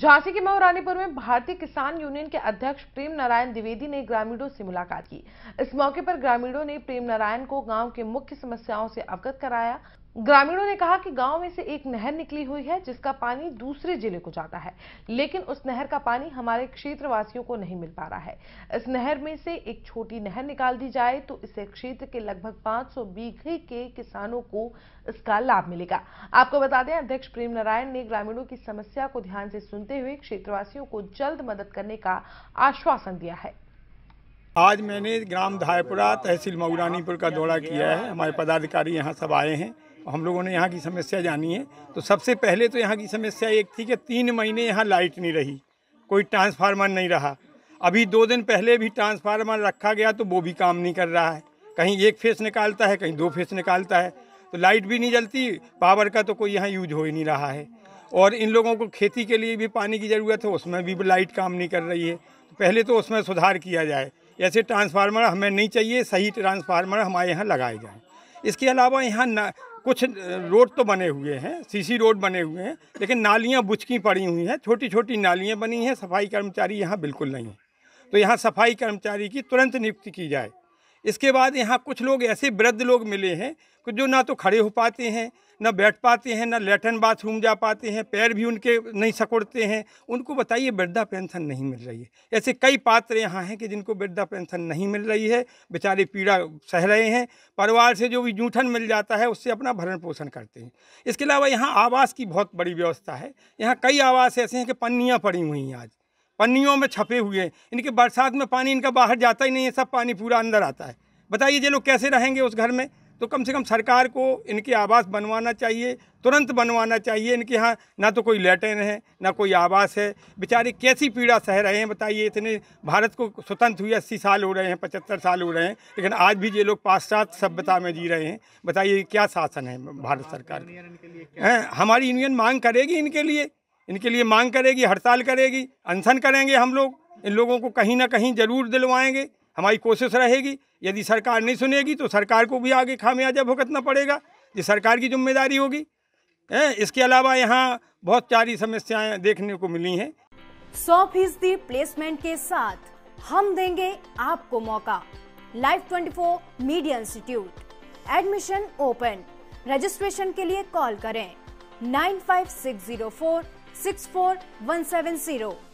झांसी के महारानीपुर में भारतीय किसान यूनियन के अध्यक्ष प्रेम नारायण द्विवेदी ने ग्रामीणों से मुलाकात की इस मौके पर ग्रामीणों ने प्रेम नारायण को गांव के मुख्य समस्याओं से अवगत कराया ग्रामीणों ने कहा कि गांव में से एक नहर निकली हुई है जिसका पानी दूसरे जिले को जाता है लेकिन उस नहर का पानी हमारे क्षेत्रवासियों को नहीं मिल पा रहा है इस नहर में से एक छोटी नहर निकाल दी जाए तो इससे क्षेत्र के लगभग 500 बीघे के किसानों को इसका लाभ मिलेगा आपको बता दें अध्यक्ष प्रेम नारायण ने ग्रामीणों की समस्या को ध्यान से सुनते हुए क्षेत्रवासियों को जल्द मदद करने का आश्वासन दिया है आज मैंने ग्राम धायपुरा तहसील मऊरानीपुर का दौरा किया है हमारे पदाधिकारी यहाँ सब आए हैं हम लोगों ने यहाँ की समस्या जानी है तो सबसे पहले तो यहाँ की समस्या एक थी कि तीन महीने यहाँ लाइट नहीं रही कोई ट्रांसफार्मर नहीं रहा अभी दो दिन पहले भी ट्रांसफार्मर रखा गया तो वो भी काम नहीं कर रहा है कहीं एक फेस निकालता है कहीं दो फेस निकालता है तो लाइट भी नहीं जलती पावर का तो कोई यहाँ यूज हो ही नहीं रहा है और इन लोगों को खेती के लिए भी पानी की ज़रूरत है उसमें भी लाइट काम नहीं कर रही है तो पहले तो उसमें सुधार किया जाए ऐसे ट्रांसफार्मर हमें नहीं चाहिए सही ट्रांसफार्मर हमारे यहाँ लगाए जाएँ इसके अलावा यहाँ कुछ रोड तो बने हुए हैं सीसी रोड बने हुए हैं लेकिन नालियाँ बुचकी पड़ी हुई हैं छोटी छोटी नालियाँ बनी हैं सफाई कर्मचारी यहाँ बिल्कुल नहीं हैं तो यहाँ सफाई कर्मचारी की तुरंत नियुक्ति की जाए इसके बाद यहाँ कुछ लोग ऐसे वृद्ध लोग मिले हैं कि जो ना तो खड़े हो पाते हैं ना बैठ पाते हैं ना लेटन बाथरूम जा पाते हैं पैर भी उनके नहीं सकोड़ते हैं उनको बताइए वृद्धा पेंशन नहीं मिल रही है ऐसे कई पात्र यहाँ हैं कि जिनको वृद्धा पेंशन नहीं मिल रही है बेचारे पीड़ा सह रहे हैं परिवार से जो भी जूठन मिल जाता है उससे अपना भरण पोषण करते हैं इसके अलावा यहाँ आवास की बहुत बड़ी व्यवस्था है यहाँ कई आवास ऐसे हैं कि पन्नियाँ पड़ी हुई हैं आज पन्नियों में छपे हुए हैं इनके बरसात में पानी इनका बाहर जाता ही नहीं है सब पानी पूरा अंदर आता है बताइए ये लोग कैसे रहेंगे उस घर में तो कम से कम सरकार को इनके आवास बनवाना चाहिए तुरंत बनवाना चाहिए इनके यहाँ ना तो कोई लेटरिन है ना कोई आवास है बेचारे कैसी पीड़ा सह रहे हैं बताइए इतने भारत को स्वतंत्र हुए अस्सी साल हो रहे हैं पचहत्तर साल हो रहे हैं लेकिन आज भी ये लोग पाश्चात सभ्यता में जी रहे हैं बताइए क्या शासन है भारत सरकार हमारी यूनियन मांग करेगी इनके लिए इनके लिए मांग करेगी हड़ताल करेगी अनशन करेंगे हम लोग इन लोगों को कहीं ना कहीं ज़रूर दिलवाएंगे हमारी कोशिश रहेगी यदि सरकार नहीं सुनेगी तो सरकार को भी आगे खामियाजा भुगतना पड़ेगा ये सरकार की जिम्मेदारी होगी इसके अलावा यहाँ बहुत सारी समस्याएं देखने को मिली हैं सौ फीसदी प्लेसमेंट के साथ हम देंगे आपको मौका twenty 24 media institute admission open registration के लिए कॉल करें nine five six zero four 64170.